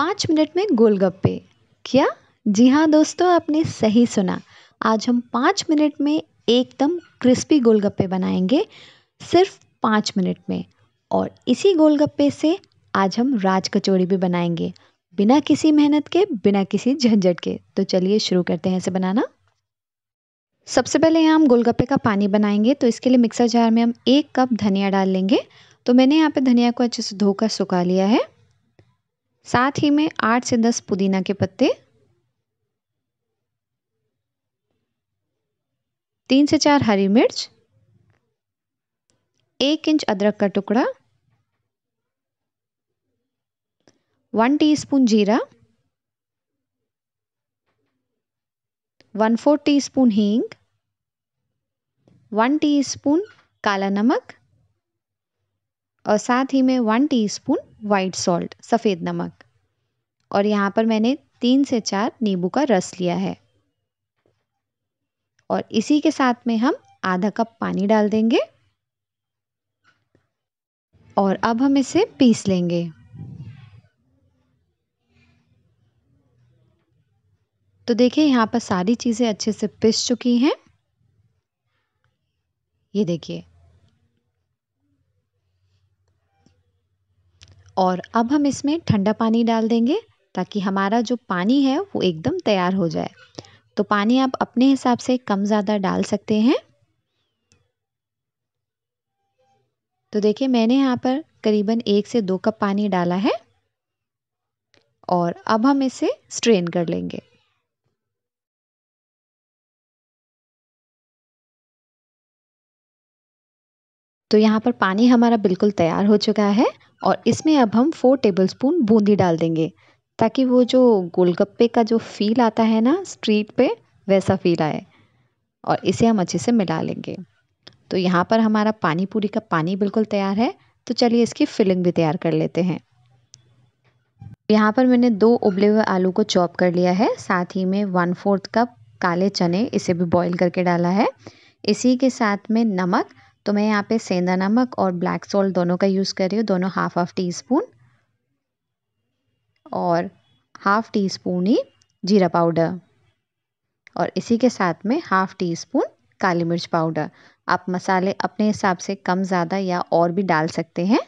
पाँच मिनट में गोलगप्पे क्या जी हाँ दोस्तों आपने सही सुना आज हम पाँच मिनट में एकदम क्रिस्पी गोलगप्पे बनाएंगे सिर्फ पाँच मिनट में और इसी गोलगप्पे से आज हम राज कचौड़ी भी बनाएंगे बिना किसी मेहनत के बिना किसी झंझट के तो चलिए शुरू करते हैं इसे बनाना सबसे पहले यहाँ हम गोलगप्पे का पानी बनाएंगे तो इसके लिए मिक्सर जार में हम एक कप धनिया डाल लेंगे तो मैंने यहाँ पे धनिया को अच्छे से धोकर सुखा लिया है साथ ही में आठ से दस पुदीना के पत्ते तीन से चार हरी मिर्च एक इंच अदरक का टुकड़ा वन टीस्पून जीरा वन फोर टीस्पून हींग वन टीस्पून काला नमक और साथ ही में वन टीस्पून वाइट सॉल्ट सफ़ेद नमक और यहाँ पर मैंने तीन से चार नींबू का रस लिया है और इसी के साथ में हम आधा कप पानी डाल देंगे और अब हम इसे पीस लेंगे तो देखिए यहाँ पर सारी चीज़ें अच्छे से पिस चुकी हैं ये देखिए और अब हम इसमें ठंडा पानी डाल देंगे ताकि हमारा जो पानी है वो एकदम तैयार हो जाए तो पानी आप अपने हिसाब से कम ज़्यादा डाल सकते हैं तो देखिए मैंने यहाँ पर करीबन एक से दो कप पानी डाला है और अब हम इसे स्ट्रेन कर लेंगे तो यहाँ पर पानी हमारा बिल्कुल तैयार हो चुका है और इसमें अब हम फोर टेबलस्पून बूंदी डाल देंगे ताकि वो जो गोलगप्पे का जो फील आता है ना स्ट्रीट पे वैसा फील आए और इसे हम अच्छे से मिला लेंगे तो यहाँ पर हमारा पानी पूरी का पानी बिल्कुल तैयार है तो चलिए इसकी फिलिंग भी तैयार कर लेते हैं यहाँ पर मैंने दो उबले हुए आलू को चॉप कर लिया है साथ ही में वन फोर्थ कप काले चने इसे भी बॉईल करके डाला है इसी के साथ में नमक तो मैं यहाँ पे सेंधा नमक और ब्लैक सॉल्ट दोनों का यूज़ कर रही हूँ दोनों हाफ़ हाफ़ टी स्पून और हाफ़ टी स्पून ही जीरा पाउडर और इसी के साथ में हाफ़ टी स्पून काली मिर्च पाउडर आप मसाले अपने हिसाब से कम ज़्यादा या और भी डाल सकते हैं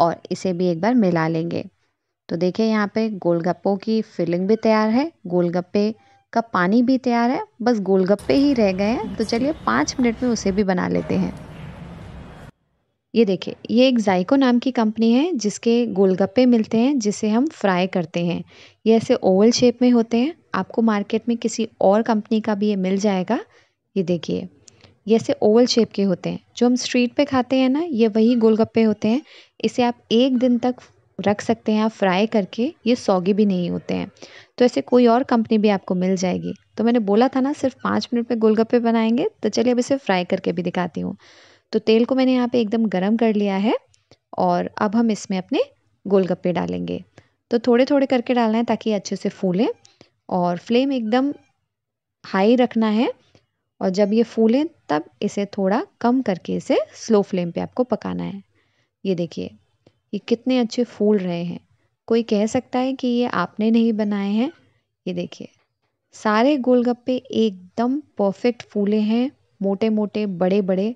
और इसे भी एक बार मिला लेंगे तो देखिए यहाँ पे गोलगप्पों की फिलिंग भी तैयार है गोलगप्पे का पानी भी तैयार है बस गोलगप्पे ही रह गए हैं तो चलिए पाँच मिनट में उसे भी बना लेते हैं ये देखिए ये एक जायको नाम की कंपनी है जिसके गोलगप्पे मिलते हैं जिसे हम फ्राई करते हैं ये ऐसे ओवल शेप में होते हैं आपको मार्केट में किसी और कंपनी का भी ये मिल जाएगा ये देखिए ये ऐसे ओवल शेप के होते हैं जो हम स्ट्रीट पे खाते हैं ना ये वही गोलगप्पे होते हैं इसे आप एक दिन तक रख सकते हैं आप फ्राई करके ये सौगी भी नहीं होते हैं तो ऐसे कोई और कंपनी भी आपको मिल जाएगी तो मैंने बोला था ना सिर्फ पाँच मिनट में गोलगप्पे बनाएंगे तो चलिए अब इसे फ्राई करके भी दिखाती हूँ तो तेल को मैंने यहाँ पे एकदम गरम कर लिया है और अब हम इसमें अपने गोलगप्पे डालेंगे तो थोड़े थोड़े करके डालना है ताकि अच्छे से फूलें और फ्लेम एकदम हाई रखना है और जब ये फूलें तब इसे थोड़ा कम करके इसे स्लो फ्लेम पे आपको पकाना है ये देखिए ये कितने अच्छे फूल रहे हैं कोई कह सकता है कि ये आपने नहीं बनाए हैं ये देखिए सारे गोलगप्पे एकदम परफेक्ट फूले हैं मोटे मोटे बड़े बड़े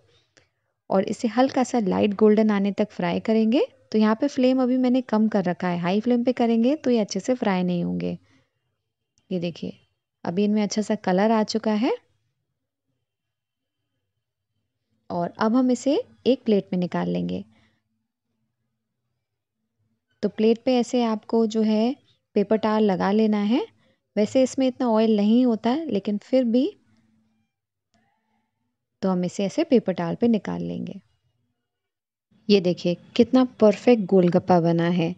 और इसे हल्का सा लाइट गोल्डन आने तक फ्राई करेंगे तो यहाँ पे फ्लेम अभी मैंने कम कर रखा है हाई फ्लेम पे करेंगे तो ये अच्छे से फ्राई नहीं होंगे ये देखिए अभी इनमें अच्छा सा कलर आ चुका है और अब हम इसे एक प्लेट में निकाल लेंगे तो प्लेट पे ऐसे आपको जो है पेपर टार लगा लेना है वैसे इसमें इतना ऑयल नहीं होता लेकिन फिर भी तो हम इसे ऐसे पेपर टाल पे निकाल लेंगे ये देखिए कितना परफेक्ट गोलगप्पा बना है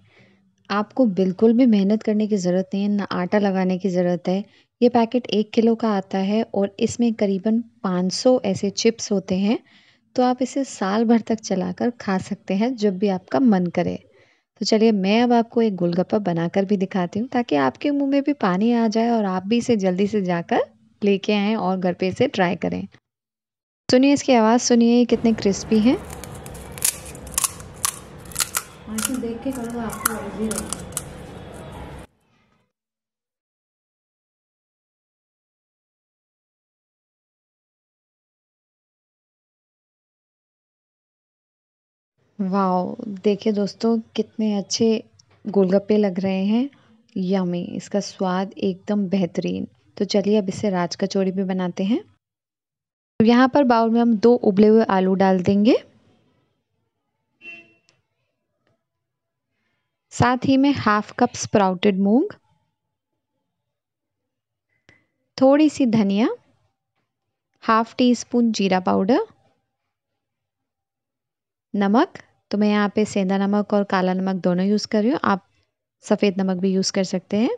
आपको बिल्कुल भी मेहनत करने की ज़रूरत नहीं है ना आटा लगाने की ज़रूरत है ये पैकेट एक किलो का आता है और इसमें करीबन 500 ऐसे चिप्स होते हैं तो आप इसे साल भर तक चलाकर खा सकते हैं जब भी आपका मन करे तो चलिए मैं अब आपको एक गोलगप्पा बनाकर भी दिखाती हूँ ताकि आपके मुँह में भी पानी आ जाए और आप भी इसे जल्दी से जाकर लेके आएँ और घर पर इसे ट्राई करें सुनिए इसकी आवाज़ सुनिए कितने क्रिस्पी हैं देख के करो आपको वाओ देखिए दोस्तों कितने अच्छे गोलगप्पे लग रहे हैं यमी इसका स्वाद एकदम बेहतरीन तो चलिए अब इसे राज कचौड़ी भी बनाते हैं यहाँ पर बाउल में हम दो उबले हुए आलू डाल देंगे साथ ही में हाफ कप स्प्राउटेड मूंग थोड़ी सी धनिया हाफ टी स्पून जीरा पाउडर नमक तो मैं यहाँ पे सेंधा नमक और काला नमक दोनों यूज़ कर रही हूँ आप सफ़ेद नमक भी यूज़ कर सकते हैं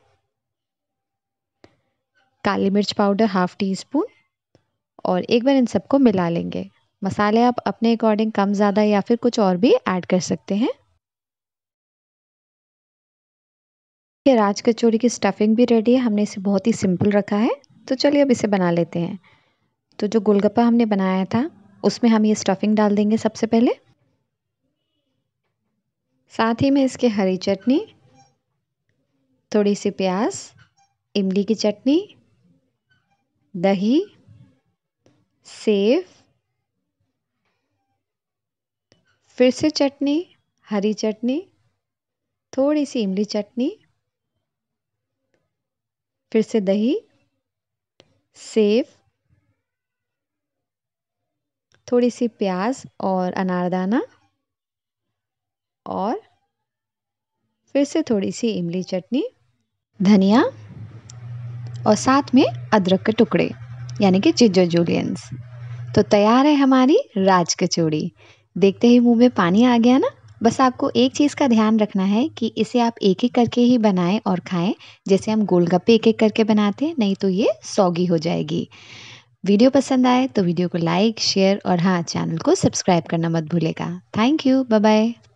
काली मिर्च पाउडर हाफ टी स्पून और एक बार इन सबको मिला लेंगे मसाले आप अपने अकॉर्डिंग कम ज़्यादा या फिर कुछ और भी ऐड कर सकते हैं ये राज कचौड़ी की स्टफिंग भी रेडी है हमने इसे बहुत ही सिंपल रखा है तो चलिए अब इसे बना लेते हैं तो जो गोलगप्पा हमने बनाया था उसमें हम ये स्टफिंग डाल देंगे सबसे पहले साथ ही में इसके हरी चटनी थोड़ी सी प्याज इमली की चटनी दही सेव फिर से चटनी हरी चटनी थोड़ी सी इमली चटनी फिर से दही सेव थोड़ी सी प्याज और अनारदाना और फिर से थोड़ी सी इमली चटनी धनिया और साथ में अदरक के टुकड़े यानी कि जिजो जूलियंस तो तैयार है हमारी राज कचौड़ी देखते ही मुंह में पानी आ गया ना बस आपको एक चीज़ का ध्यान रखना है कि इसे आप एक एक करके ही बनाएं और खाएं जैसे हम गोलगप्पे एक एक करके बनाते हैं नहीं तो ये सौगी हो जाएगी वीडियो पसंद आए तो वीडियो को लाइक शेयर और हाँ चैनल को सब्सक्राइब करना मत भूलेगा थैंक यू बाय बाय